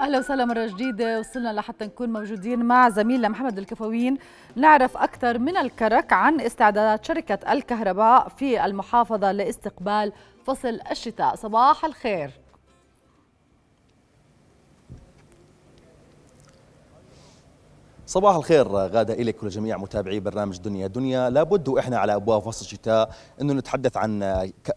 اهلا وسهلا مره جديده وصلنا لحتى نكون موجودين مع زميلنا محمد الكفوين نعرف اكثر من الكرك عن استعدادات شركه الكهرباء في المحافظه لاستقبال فصل الشتاء صباح الخير صباح الخير غادة إليك ولجميع متابعي برنامج دنيا دنيا لابد وإحنا على أبواب فصل الشتاء أنه نتحدث عن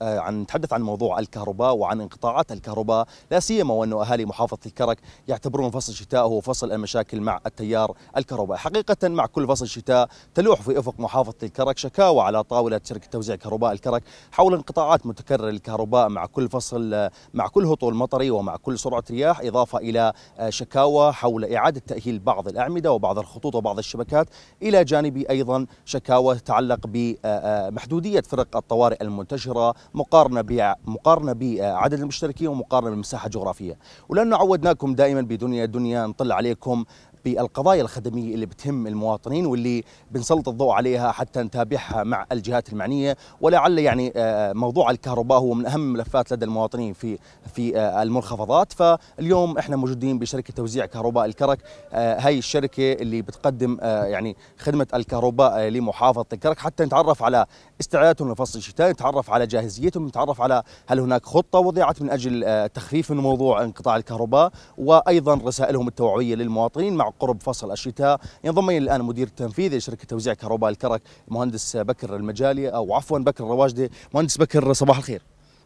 عن نتحدث عن موضوع الكهرباء وعن انقطاعات الكهرباء لا سيما وأنه أهالي محافظة الكرك يعتبرون فصل الشتاء هو فصل المشاكل مع التيار الكهرباء حقيقة مع كل فصل الشتاء تلوح في أفق محافظة الكرك شكاوى على طاولة شركة توزيع كهرباء الكرك حول انقطاعات متكررة للكهرباء مع كل فصل مع كل هطول مطري ومع كل سرعة رياح إضافة إلى شكاوى حول إعادة تأهيل بعض الأعمدة وبعض بعض الخطوط وبعض الشبكات إلى جانب أيضا شكاوى تتعلق بمحدودية فرق الطوارئ المنتشرة مقارنة مقارنة بعدد المشتركين ومقارنة بالمساحة الجغرافية ولأنه عودناكم دائما بدنيا دنيا نطل عليكم بالقضايا الخدميه اللي بتهم المواطنين واللي بنسلط الضوء عليها حتى نتابعها مع الجهات المعنيه ولعل يعني آه، موضوع الكهرباء هو من اهم الملفات لدى المواطنين في في آه، المنخفضات فاليوم احنا موجودين بشركه توزيع كهرباء الكرك آه، هاي الشركه اللي بتقدم يعني خدمه الكهرباء لمحافظه الكرك حتى نتعرف على استعداداتهم لفصل الشتاء نتعرف على جاهزيتهم نتعرف على هل هناك خطه وضعت من اجل تخفيف من موضوع انقطاع الكهرباء وايضا رسائلهم التوعويه للمواطنين مع قرب فصل الشتاء ينضم الي الان مدير التنفيذي لشركه توزيع كهرباء الكرك المهندس بكر المجالي او عفوا بكر الرواجدي مهندس بكر صباح الخير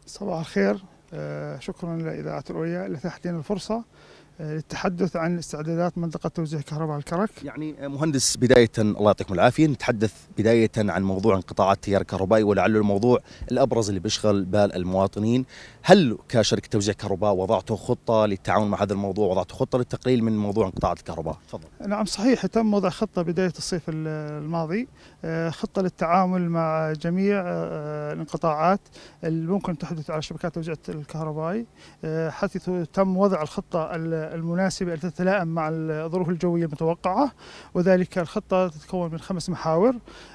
صباح الخير آه، شكرا لاذاعه الرؤيا لتحدينا الفرصه للتحدث عن استعدادات منطقة توزيع كهرباء الكرك يعني مهندس بداية الله يعطيكم العافية نتحدث بداية عن موضوع انقطاع التيار الكهربائي ولعله الموضوع الأبرز اللي بيشغل بال المواطنين هل كشركة توزيع كهرباء وضعتوا خطة للتعاون مع هذا الموضوع وضعتوا خطة للتقليل من موضوع انقطاع الكهرباء تفضل نعم صحيح تم وضع خطة بداية الصيف الماضي آه، خطة للتعامل مع جميع آه، الانقطاعات اللي ممكن تحدث على شبكات توزيع الكهربائي آه، حيث تم وضع الخطة المناسبة التي تتلائم مع الظروف الجوية المتوقعة وذلك الخطة تتكون من خمس محاور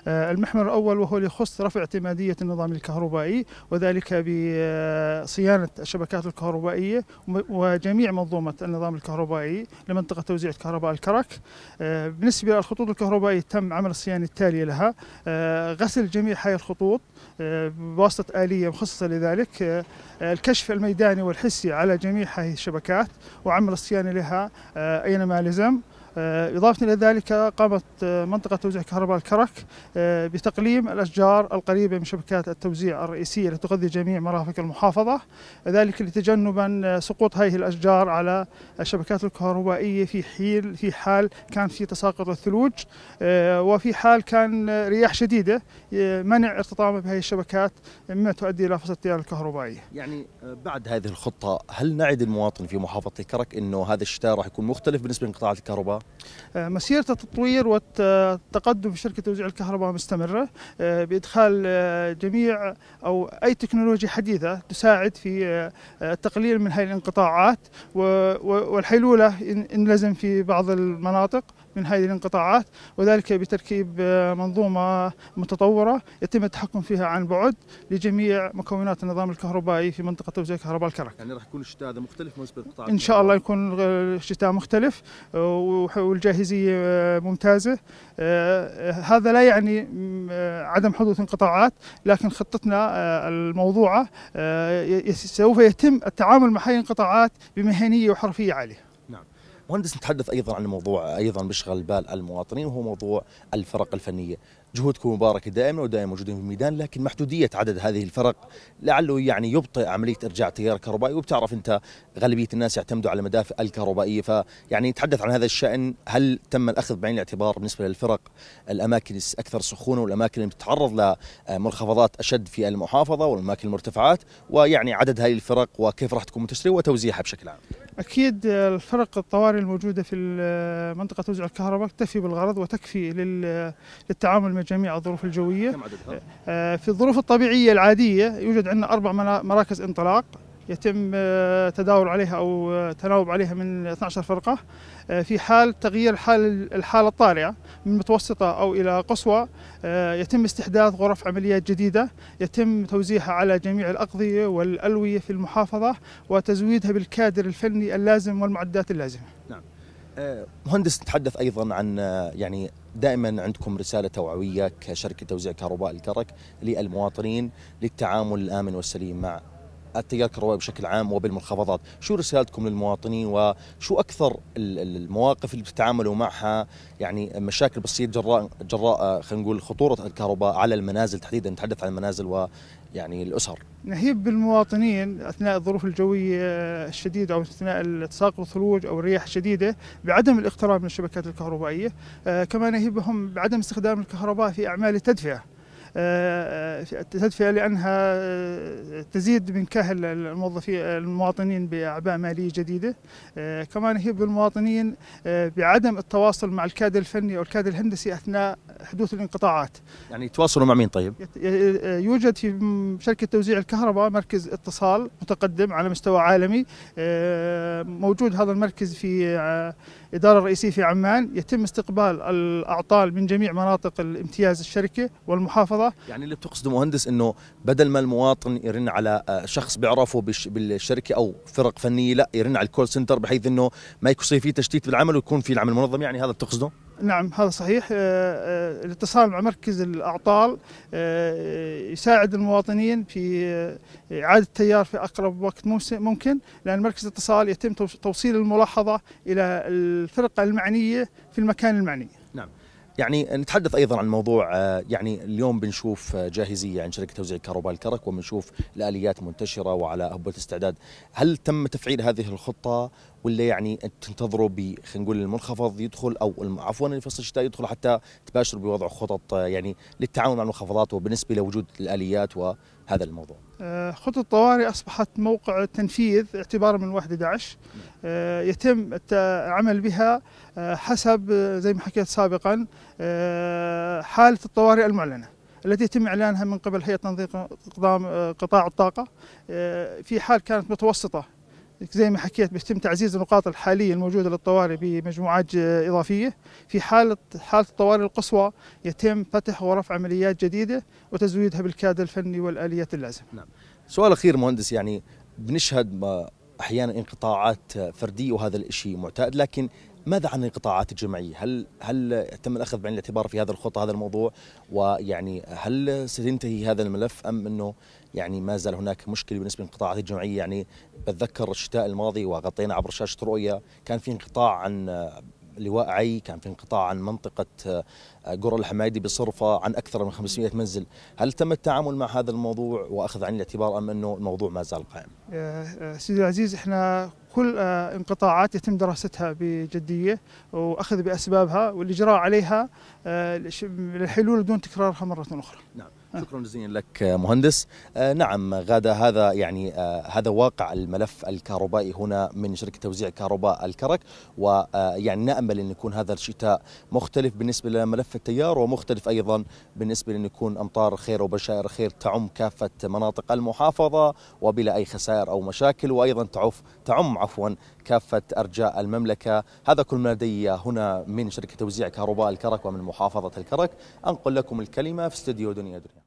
آه، المحور الأول وهو يخص رفع اعتمادية النظام الكهربائي وذلك بصيانة الشبكات الكهربائية وجميع منظومة النظام الكهربائي لمنطقة توزيع الكهرباء الكرك آه، بالنسبة للخطوط الكهربائية تم عمل الصيانة التالية لها آه، غسل جميع هذه الخطوط بواسطة آلية مخصصة لذلك الكشف الميداني والحسي على جميع هذه الشبكات وعمل الصيانه لها آه، اينما لزم آه، إضافة إلى ذلك قامت آه، منطقة توزيع كهرباء الكرك آه، بتقليم الأشجار القريبة من شبكات التوزيع الرئيسية التي تغذي جميع مرافق المحافظة ذلك لتجنبا سقوط هذه الأشجار على الشبكات الكهربائية في حيل في حال كان في تساقط الثلوج وفي حال كان رياح شديدة منع ارتطام بهذه الشبكات مما تؤدي إلى فصل التيار الكهربائي يعني بعد هذه الخطة هل نعد المواطن في محافظة الكرك أنه هذا الشتاء راح يكون مختلف بالنسبة لانقطاعات الكهرباء؟ آه، مسيرة التطوير والتقدم في شركة توزيع الكهرباء مستمرة آه، بإدخال آه، جميع أو أي تكنولوجيا حديثة تساعد في التقليل من هذه الانقطاعات والحيلولة إن لزم في بعض المناطق من هذه الانقطاعات وذلك بتركيب آه، منظومة متطورة يتم التحكم فيها عن بعد لجميع مكونات النظام الكهربائي في منطقة توزيع كهرباء الكرك يعني راح يكون الشتاء هذا مختلف بالنسبة للقطاع إن شاء الله يكون الشتاء مختلف آه، والجاهزية آه، ممتازة هذا لا يعني عدم حدوث انقطاعات لكن خطتنا الموضوعة سوف يتم التعامل مع هذه الانقطاعات بمهنية وحرفية عالية مهندس نتحدث ايضا عن موضوع ايضا بيشغل بال المواطنين وهو موضوع الفرق الفنيه، جهودكم مباركه دائما ودائما موجودين في الميدان لكن محدوديه عدد هذه الفرق لعله يعني يبطئ عمليه ارجاع التيار الكهربائي وبتعرف انت غالبيه الناس يعتمدوا على المدافع الكهربائيه فيعني نتحدث عن هذا الشان هل تم الاخذ بعين الاعتبار بالنسبه للفرق الاماكن الاكثر سخونه والاماكن اللي بتتعرض لمنخفضات آه، اشد في المحافظه والاماكن المرتفعات ويعني عدد هذه الفرق وكيف راح تكون متشريه وتوزيعها بشكل عام. أكيد الفرق الطوارئ الموجودة في منطقة توزيع الكهرباء تكفي بالغرض وتكفي للتعامل مع جميع الظروف الجوية آه، في الظروف الطبيعية العادية يوجد عندنا أربع مراكز انطلاق يتم آه، تداول عليها او آه، تناوب عليها من 12 فرقه آه، في حال تغيير حال الحاله الطارئه من متوسطه او الى قصوى يتم استحداث غرف عمليات جديده يتم توزيعها على جميع الاقضيه والالويه في المحافظه وتزويدها بالكادر الفني اللازم والمعدات اللازمه. نعم. مهندس نتحدث ايضا عن يعني دائما عندكم رساله توعويه كشركه توزيع كهرباء الكرك للمواطنين للتعامل الامن والسليم مع التيار الكهربائي بشكل عام وبالمنخفضات شو رسالتكم للمواطنين وشو أكثر المواقف اللي بتتعاملوا معها يعني مشاكل بتصير جراء جراء آه، خلينا نقول خطورة الكهرباء على المنازل تحديدا نتحدث عن المنازل ويعني الأسر نهيب بالمواطنين أثناء الظروف الجوية آه، الشديدة أو أثناء تساقط الثلوج أو الرياح الشديدة بعدم الاقتراب من الشبكات الكهربائية آه، كما نهيبهم بعدم استخدام الكهرباء في أعمال التدفئة آه، آه، تدفع لأنها آه، تزيد من كاهل الموظفين المواطنين بأعباء مالية جديدة كمان هي بالمواطنين بعدم التواصل مع الكادر الفني أو الكادر الهندسي أثناء حدوث الانقطاعات يعني يتواصلوا مع مين طيب؟ يوجد في شركة توزيع الكهرباء مركز اتصال متقدم على مستوى عالمي موجود هذا المركز في الإدارة الرئيسية في عمان يتم استقبال الأعطال من جميع مناطق الامتياز الشركة والمحافظة يعني اللي بتقصده مهندس أنه بدل ما المواطن يرن على آه، شخص بيعرفه بالشركة أو فرق فنية لا يرن على الكول سنتر بحيث أنه ما يكون في تشتيت بالعمل ويكون في العمل منظم يعني هذا بتقصده؟ نعم هذا صحيح آه، آه، الاتصال مع مركز الأعطال آه، يساعد المواطنين في إعادة التيار في أقرب وقت ممكن لأن مركز الاتصال يتم توصيل الملاحظة إلى الفرقة المعنية في المكان المعني نعم يعني نتحدث ايضا عن موضوع يعني اليوم بنشوف جاهزيه عند شركه توزيع الكهرباء الكرك وبنشوف الاليات منتشره وعلى هبه استعداد، هل تم تفعيل هذه الخطه ولا يعني تنتظروا ب خلينا نقول المنخفض يدخل او عفوا الفصل الشتاء يدخل حتى تباشروا بوضع خطط آه، يعني للتعاون مع المنخفضات وبالنسبه لوجود الاليات وهذا الموضوع. آه، خطط الطوارئ اصبحت موقع تنفيذ اعتبارا من 1 11 آه، يتم العمل بها حسب زي ما حكيت سابقا حاله الطوارئ المعلنه. التي يتم اعلانها من قبل هيئه تنظيم قطاع الطاقه في حال كانت متوسطه زي ما حكيت بيتم تعزيز النقاط الحاليه الموجوده للطوارئ بمجموعات اضافيه في حاله حاله الطوارئ القصوى يتم فتح غرف عمليات جديده وتزويدها بالكادر الفني والاليات اللازمه نعم سؤال اخير مهندس يعني بنشهد احيانا انقطاعات فرديه وهذا الشيء معتاد لكن ماذا عن القطاعات الجمعيه؟ هل هل تم الاخذ بعين الاعتبار في هذا الخطه هذا الموضوع؟ ويعني هل سينتهي هذا الملف ام انه يعني ما زال هناك مشكله بالنسبه للقطاعات الجمعيه يعني بتذكر الشتاء الماضي وغطينا عبر شاشه رؤيه كان في انقطاع عن لواء عي كان في انقطاع عن منطقة آه، قرى الحمايدي بصرفة عن أكثر من 500 منزل هل تم التعامل مع هذا الموضوع وأخذ عن الاعتبار أم أنه الموضوع ما زال قائم سيدي العزيز إحنا كل آه، انقطاعات يتم دراستها بجدية وأخذ بأسبابها والإجراء عليها آه، للحلول دون تكرارها مرة أخرى نعم شكرا جزيلا لك آه، مهندس آه نعم غادة هذا يعني آه هذا واقع الملف الكهربائي هنا من شركة توزيع كهرباء الكرك ويعني آه، نأمل أن يكون هذا الشتاء مختلف بالنسبة لملف التيار ومختلف أيضا بالنسبة لأن يكون أمطار خير وبشائر خير تعم كافة مناطق المحافظة وبلا أي خسائر أو مشاكل وأيضا تعف تعم عفوا كافة أرجاء المملكة هذا كل ما لدي هنا من شركة توزيع كهرباء الكرك ومن محافظة الكرك أنقل لكم الكلمة في استديو دنيا دنيا